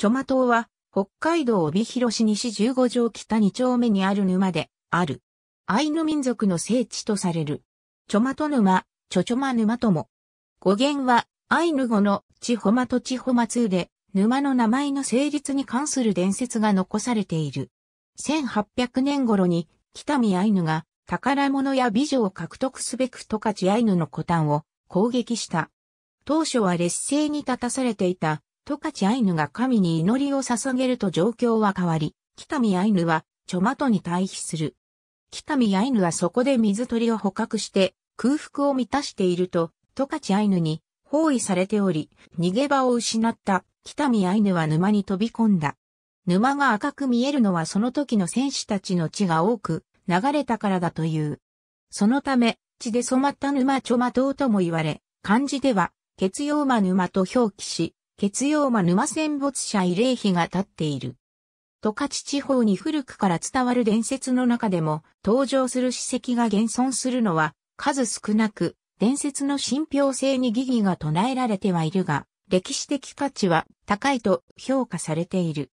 チョマ島は、北海道帯広市西15条北2丁目にある沼で、ある。アイヌ民族の聖地とされる。チョマト沼、チョチョマ沼とも。語源は、アイヌ語のチホマとチホマ2で、沼の名前の成立に関する伝説が残されている。1800年頃に、北見アイヌが、宝物や美女を獲得すべくトカチアイヌの古丹を攻撃した。当初は劣勢に立たされていたトカチアイヌが神に祈りを捧げると状況は変わり、北見アイヌは、チョマトに対比する。北見アイヌはそこで水鳥を捕獲して、空腹を満たしていると、トカチアイヌに包囲されており、逃げ場を失った北見アイヌは沼に飛び込んだ。沼が赤く見えるのはその時の戦士たちの血が多く流れたからだという。そのため、血で染まった沼チョマ島とも言われ、漢字では、血用マ沼と表記し、月曜間沼戦没者慰霊碑が立っている。十勝地方に古くから伝わる伝説の中でも登場する史跡が現存するのは数少なく伝説の信憑性に疑義が唱えられてはいるが歴史的価値は高いと評価されている。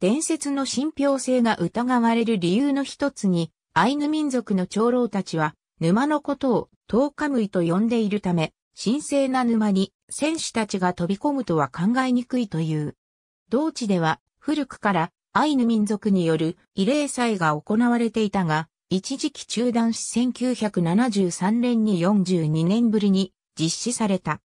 伝説の信憑性が疑われる理由の一つにアイヌ民族の長老たちは沼のことをト日カムイと呼んでいるため神聖な沼に選手たちが飛び込むとは考えにくいという。同地では古くからアイヌ民族による慰霊祭が行われていたが、一時期中断し1973年に42年ぶりに実施された。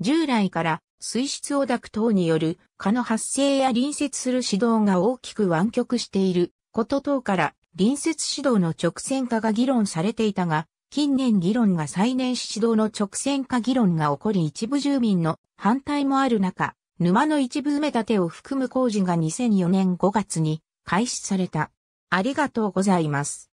従来から水質汚濁等による蚊の発生や隣接する指導が大きく湾曲していること等から隣接指導の直線化が議論されていたが、近年議論が再燃し指導の直線化議論が起こり一部住民の反対もある中、沼の一部埋め立てを含む工事が2004年5月に開始された。ありがとうございます。